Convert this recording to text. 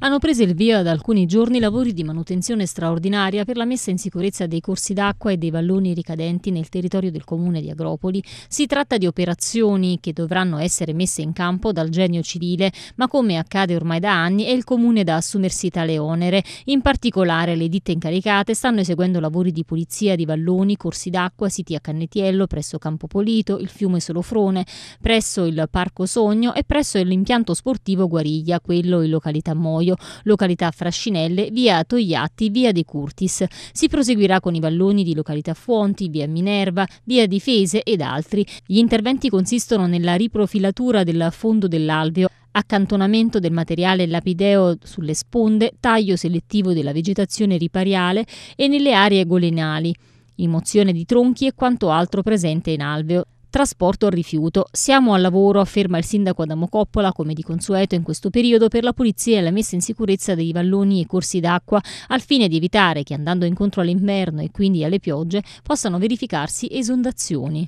Hanno preso il via da alcuni giorni lavori di manutenzione straordinaria per la messa in sicurezza dei corsi d'acqua e dei valloni ricadenti nel territorio del comune di Agropoli. Si tratta di operazioni che dovranno essere messe in campo dal genio civile, ma come accade ormai da anni è il comune da assumersi tale onere. In particolare le ditte incaricate stanno eseguendo lavori di pulizia di valloni, corsi d'acqua, siti a Cannetiello, presso Campopolito, il fiume Solofrone, presso il Parco Sogno e presso l'impianto sportivo Guariglia, quello in località Moio febbraio, località Frascinelle, via Togliatti, via De Curtis. Si proseguirà con i valloni di località Fuonti, via Minerva, via Difese ed altri. Gli interventi consistono nella riprofilatura del fondo dell'alveo, accantonamento del materiale lapideo sulle sponde, taglio selettivo della vegetazione ripariale e nelle aree golenali, rimozione di tronchi e quanto altro presente in alveo. Trasporto al rifiuto. Siamo al lavoro, afferma il sindaco Adamo Coppola, come di consueto in questo periodo, per la pulizia e la messa in sicurezza dei valloni e corsi d'acqua, al fine di evitare che andando incontro all'inverno e quindi alle piogge possano verificarsi esondazioni.